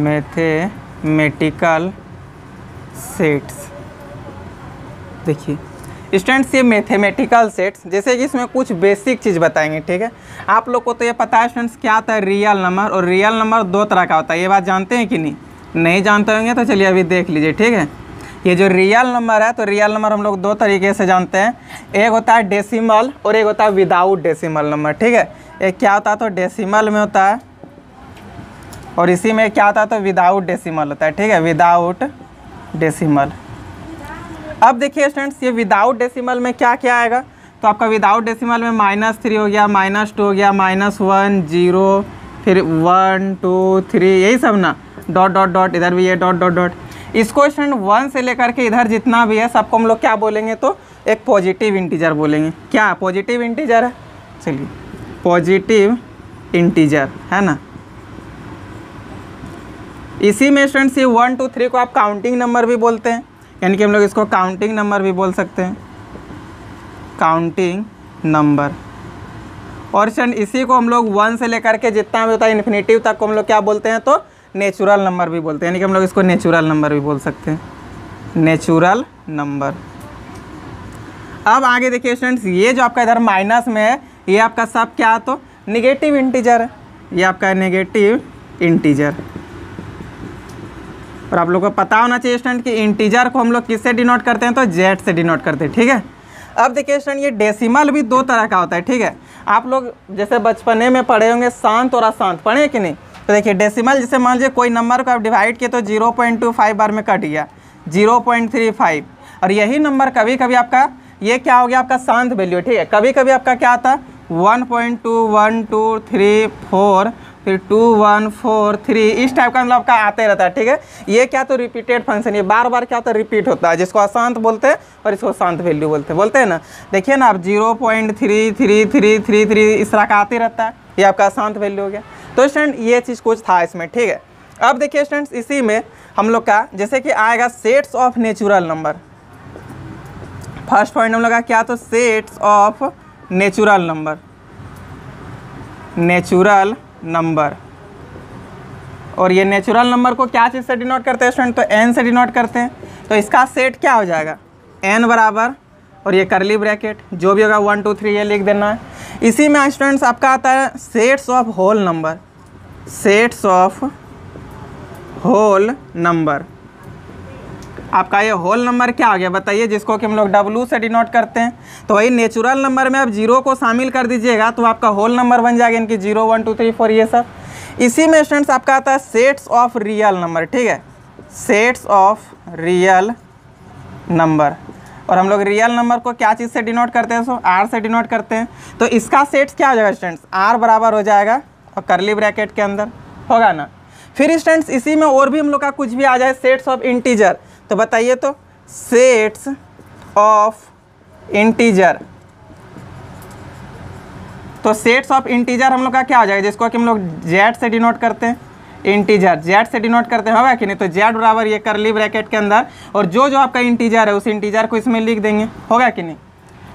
मैथेमेटिकल सेट्स देखिए स्टूडेंट्स ये मैथेमेटिकल सेट्स जैसे कि इसमें कुछ बेसिक चीज़ बताएंगे ठीक है आप लोग को तो ये पता है स्टूडेंट्स क्या होता है रियल नंबर और रियल नंबर दो तरह का होता है ये बात जानते हैं कि नहीं नहीं जानते होंगे तो चलिए अभी देख लीजिए ठीक है ये जो रियल नंबर है तो रियल नंबर हम लोग दो तरीके से जानते हैं एक होता है डेसिमल और एक होता है विदाउट डेसिमल नंबर ठीक है एक क्या होता है तो डेसिमल में होता है और इसी में क्या होता है तो विदाउट डेसीमल होता है ठीक है विदाउट डेसीमल अब देखिए स्टूडेंट्स ये विदाउट डेसीमल में क्या क्या आएगा तो आपका विदाउट डेसीमल में माइनस थ्री हो गया माइनस टू हो गया माइनस वन जीरो फिर वन टू थ्री यही सब ना डॉट डॉट डॉट इधर भी ये डॉट डॉट डॉट इस क्वेश्चन वन से लेकर के इधर जितना भी है सबको हम लोग क्या बोलेंगे तो एक पॉजिटिव इंटीजर बोलेंगे क्या पॉजिटिव इंटीजर है चलिए पॉजिटिव इंटीजर है ना इसी में स्टूडेंट्स ये वन टू थ्री को आप काउंटिंग नंबर भी बोलते हैं यानी कि हम लोग इसको काउंटिंग नंबर भी बोल सकते हैं काउंटिंग नंबर और स्टूडेंट इसी को हम लोग वन से लेकर के जितना भी होता है इन्फिनेटिव तक को हम लोग क्या बोलते हैं तो नेचुरल नंबर भी बोलते हैं यानी कि हम लोग इसको नेचुरल नंबर भी बोल सकते हैं नेचुरल नंबर अब आगे देखिए स्टूडेंट्स ये जो आपका इधर माइनस में है ये आपका सब क्या तो निगेटिव इंटीजर है ये आपका नेगेटिव इंटीजर और आप लोगों को पता होना चाहिए स्टूडेंट कि इंटीजर को हम लोग किससे डिनोट करते हैं तो जेड से डिनोट करते हैं ठीक है अब देखिए स्टूडेंट ये डेसिमल भी दो तरह का होता है ठीक है आप लोग जैसे बचपने में पढ़े होंगे शांत और अशांत पढ़े कि नहीं तो देखिए डेसिमल जैसे मान लीजिए कोई नंबर को आप डिवाइड किए तो जीरो पॉइंट टू फाइव बार में कट गया जीरो पॉइंट थ्री फाइव और यही नंबर कभी कभी आपका ये क्या हो गया आपका शांत वैल्यू ठीक है कभी कभी आपका क्या आता one point two one two three four फिर टू वन फोर थ्री इस टाइप का मतलब आपका आते रहता है ठीक है ये क्या तो रिपीटेड फंक्शन ये बार बार क्या होता है रिपीट होता है जिसको अशांत बोलते हैं और इसको शांत वैल्यू बोलते हैं बोलते हैं ना देखिए ना आप zero point three three three three three इस तरह का आते रहता है ये आपका अशांत वैल्यू हो गया तो स्टूडेंट ये चीज़ कुछ था इसमें ठीक है अब देखिए स्टूडेंट्स इसी में हम लोग का जैसे कि आएगा sets of natural number first point हम लोग का क्या तो sets of natural number natural number और ये नेचुरल नंबर को क्या चीज़ से डिनोट करते हैं स्टूडेंट तो एन से डिनोट करते हैं तो इसका सेट क्या हो जाएगा एन बराबर और ये करली ब्रैकेट जो भी होगा वन टू थ्री ये लिख देना है इसी में स्टूडेंट्स आपका आता है sets of whole number sets of whole number आपका ये होल नंबर क्या आ गया बताइए जिसको कि हम लोग डब्लू से डिनोट करते हैं तो वही नेचुरल नंबर में आप जीरो को शामिल कर दीजिएगा तो आपका होल नंबर बन जाएगा इनकी zero one two three four ये सब इसी में स्टूडेंट्स आपका आता है सेट्स ऑफ रियल नंबर ठीक है सेट्स ऑफ रियल नंबर और हम लोग रियल नंबर को क्या चीज़ से डिनोट करते हैं सो आर से डिनोट करते हैं तो इसका सेट्स क्या हो जाएगा स्टेंट्स आर बराबर हो जाएगा और करली ब्रैकेट के अंदर होगा ना फिर स्टेंट्स इसी में और भी हम लोग का कुछ भी आ जाए सेट्स ऑफ इंटीजर तो बताइए तो सेट्स ऑफ इंटीजर तो सेट्स ऑफ इंटीजर हम लोग का क्या हो जाएगा जिसको कि हम लोग जेड से डिनोट करते हैं इंटीजर जेड से डिनोट करते होगा कि नहीं तो जेड बराबर ये कर ली ब्रैकेट के अंदर और जो जो आपका इंटीजर है उस इंटीजर को इसमें लिख देंगे होगा कि नहीं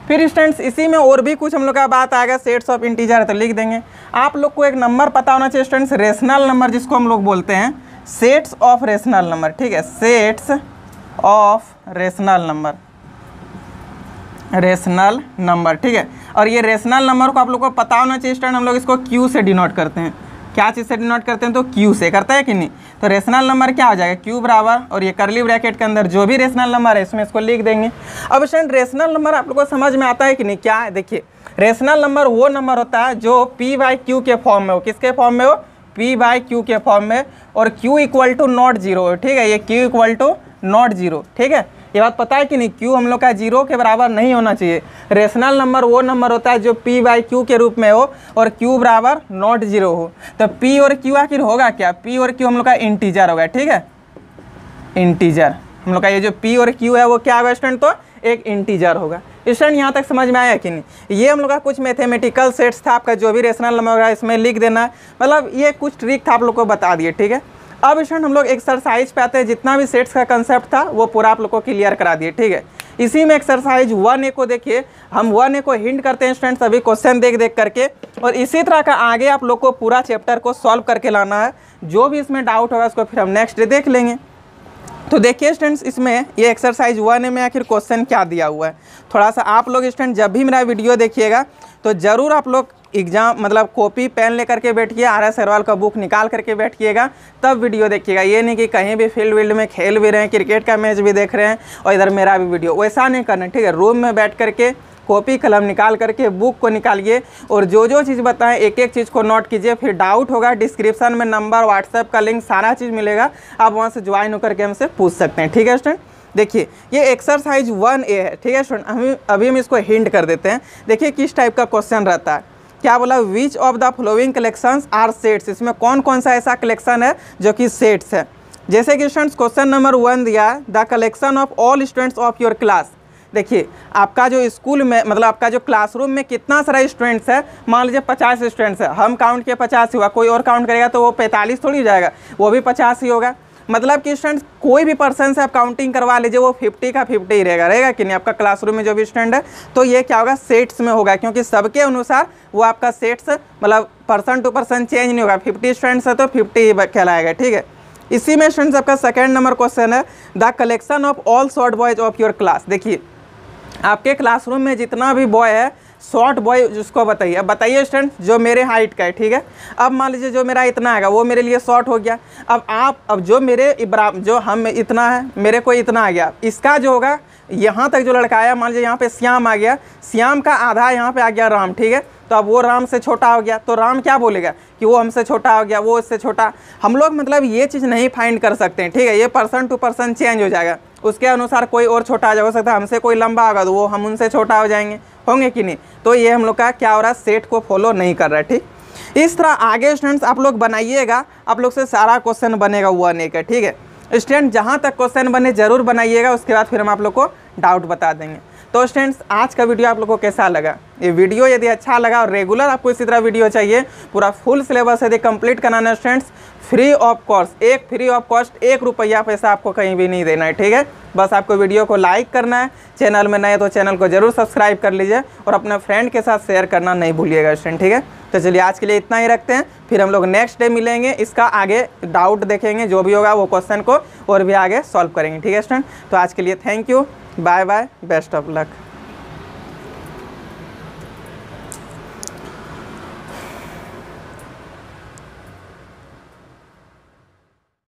फिर स्टूडेंट्स इसी में और भी कुछ हम लोग का बात आ गया सेट्स ऑफ इंटीजर तो लिख देंगे आप लोग को एक नंबर पता होना चाहिए स्टूडेंट्स रेशनल नंबर जिसको हम लोग बोलते हैं सेट्स ऑफ रेशनल नंबर ठीक है sets of rational number rational number ठीक है और ये रेशनल नंबर को आप लोग को पता होना चाहिए स्टैंड हम लोग इसको क्यू से डिनोट करते हैं क्या चीज़ से डिनोट करते हैं तो क्यू से करता है कि नहीं तो रेशनल नंबर क्या हो जाएगा क्यू बराबर और ये करली ब्रैकेट के अंदर जो भी रेशनल नंबर है इसमें इसको लिख देंगे अब स्टूडेंट रेशनल नंबर आप लोग को समझ में आता है कि नहीं क्या है देखिए रेशनल नंबर वो नंबर होता है जो पी बाई क्यू के फॉर्म में हो किसके फॉर्म में हो पी बाई क्यू के फॉर्म में और Q equal to not zero ठीक है ये Q equal to not zero ठीक है ये बात पता है कि नहीं क्यू हम लोग का जीरो के बराबर नहीं होना चाहिए रेशनल नंबर वो नंबर होता है जो पी बाई क्यू के रूप में हो और क्यू बराबर नॉट जीरो हो तो पी और क्यू आखिर होगा क्या पी और क्यू हम लोग का इंटीजर होगा ठीक है इंटीजर हम लोग का ये जो पी और क्यू है वो क्या होगा स्टूडेंट तो एक इंटीजर होगा स्टूडेंट यहाँ तक समझ में आया कि नहीं ये हम लोग का कुछ मैथेमेटिकल सेट्स था आपका जो भी रेशनल नंबर होगा इसमें लिख देना मतलब ये कुछ ट्रिक था आप लोग को बता दिए ठीक है अब स्टूडेंट हम लोग एक्सरसाइज पे आते हैं जितना भी सेट्स का कंसेप्ट था वो पूरा आप लोग को क्लियर करा दिए ठीक है इसी में एक्सरसाइज वन ए को देखिए हम वन ए को हिंट करते हैं स्टूडेंट सभी क्वेश्चन देख देख करके और इसी तरह का आगे आप लोग को पूरा चैप्टर को सॉल्व करके लाना है जो भी इसमें डाउट होगा उसको फिर हम नेक्स्ट डे देख लेंगे तो देखिए स्टूडेंट्स इसमें ये एक्सरसाइज वन में आखिर क्वेश्चन क्या दिया हुआ है थोड़ा सा आप लोग स्टूडेंट जब भी मेरा वीडियो देखिएगा तो ज़रूर आप लोग एग्जाम मतलब कॉपी पेन लेकर के बैठिए आर एस अग्रवाल का बुक निकाल करके बैठिएगा तब वीडियो देखिएगा ये नहीं कि कहीं भी फील्ड वील्ड में खेल भी रहे हैं क्रिकेट का मैच भी देख रहे हैं और इधर मेरा भी वीडियो वैसा नहीं करना ठीक है रूम में बैठ करके कॉपी कलम निकाल करके बुक को निकालिए और जो जो चीज़ बताएं एक एक चीज़ को नोट कीजिए फिर डाउट होगा डिस्क्रिप्शन में नंबर व्हाट्सएप का लिंक सारा चीज़ मिलेगा आप वहाँ से ज्वाइन होकर के हमसे पूछ सकते हैं ठीक है स्टूडेंट देखिए ये एक्सरसाइज वन ए है ठीक है स्टूडेंट हम अभी हम इसको हिंट कर देते हैं देखिए किस टाइप का क्वेश्चन रहता है क्या बोला which of the following collections are sets इसमें कौन कौन सा ऐसा कलेक्शन है जो कि सेट्स है जैसे कि स्टूडेंट्स क्वेश्चन नंबर वन दिया the collection of all students of your class देखिए आपका जो स्कूल में मतलब आपका जो क्लासरूम में कितना सारा स्टूडेंट्स है मान लीजिए पचास स्टूडेंट्स है हम काउंट किए पचास हुआ कोई और काउंट करेगा तो वो पैंतालीस थोड़ी हो जाएगा वो भी पचास ही होगा मतलब कि स्टूडेंट्स कोई भी पर्सन से आप काउंटिंग करवा लीजिए वो फिफ्टी का फिफ्टी ही रहेगा रहेगा कि नहीं आपका क्लासरूम में जो भी स्टूडेंट है तो ये क्या होगा सेट्स में होगा क्योंकि सबके अनुसार वो आपका सेट्स मतलब पर्सन टू पर्सन चेंज नहीं होगा फिफ्टी स्टूडेंट्स है तो फिफ्टी ही कहलाएगा ठीक है इसी में स्टूडेंट्स आपका सेकेंड नंबर क्वेश्चन है the collection of all short boys of your class देखिए आपके क्लासरूम में जितना भी बॉय है शॉर्ट बॉय उसको बताइए अब बताइए स्टूडेंट जो मेरे हाइट का है ठीक है अब मान लीजिए जो मेरा इतना आएगा वो मेरे लिए शॉर्ट हो गया अब आप अब जो मेरे बराबर जो हम इतना है मेरे को इतना आ गया इसका जो होगा यहाँ तक जो लड़का आया मान लीजिए यहाँ पे श्याम आ गया श्याम का आधा यहाँ पे आ गया राम ठीक है तो अब वो राम से छोटा हो गया तो राम क्या बोलेगा कि वो हमसे छोटा हो गया वो इससे छोटा हम लोग मतलब ये चीज़ नहीं फाइंड कर सकते हैं ठीक है ये पर्सन टू पर्सन चेंज हो जाएगा उसके अनुसार कोई और छोटा आ हो सकता है हमसे कोई लंबा होगा तो वो हम उनसे छोटा हो जाएंगे होंगे कि नहीं तो ये हम लोग का क्या हो रहा है सेट को फॉलो नहीं कर रहा है ठीक इस तरह आगे स्टूडेंट्स आप लोग बनाइएगा आप लोग से सारा क्वेश्चन बनेगा हुआ नहीं का ठीक है स्टूडेंट जहाँ तक क्वेश्चन बने ज़रूर बनाइएगा उसके बाद फिर हम आप लोग को डाउट बता देंगे तो स्टूडेंट्स आज का वीडियो आप लोगों को कैसा लगा ये वीडियो यदि अच्छा लगा और रेगुलर आपको इसी तरह वीडियो चाहिए पूरा फुल सिलेबस यदि कंप्लीट कराना है स्टूडेंट्स फ्री ऑफ कॉस्ट एक फ्री ऑफ कॉस्ट एक रुपया पैसा आपको कहीं भी नहीं देना है ठीक है बस आपको वीडियो को लाइक करना है चैनल में नए तो चैनल को जरूर सब्सक्राइब कर लीजिए और अपने फ्रेंड के साथ शेयर करना नहीं भूलिएगा स्टूडेंट ठीक है तो चलिए आज के लिए इतना ही रखते हैं फिर हम लोग नेक्स्ट डे मिलेंगे इसका आगे डाउट देखेंगे जो भी होगा वो क्वेश्चन को और भी आगे सॉल्व करेंगे ठीक है स्टूडेंट तो आज के लिए thank you bye bye best of luck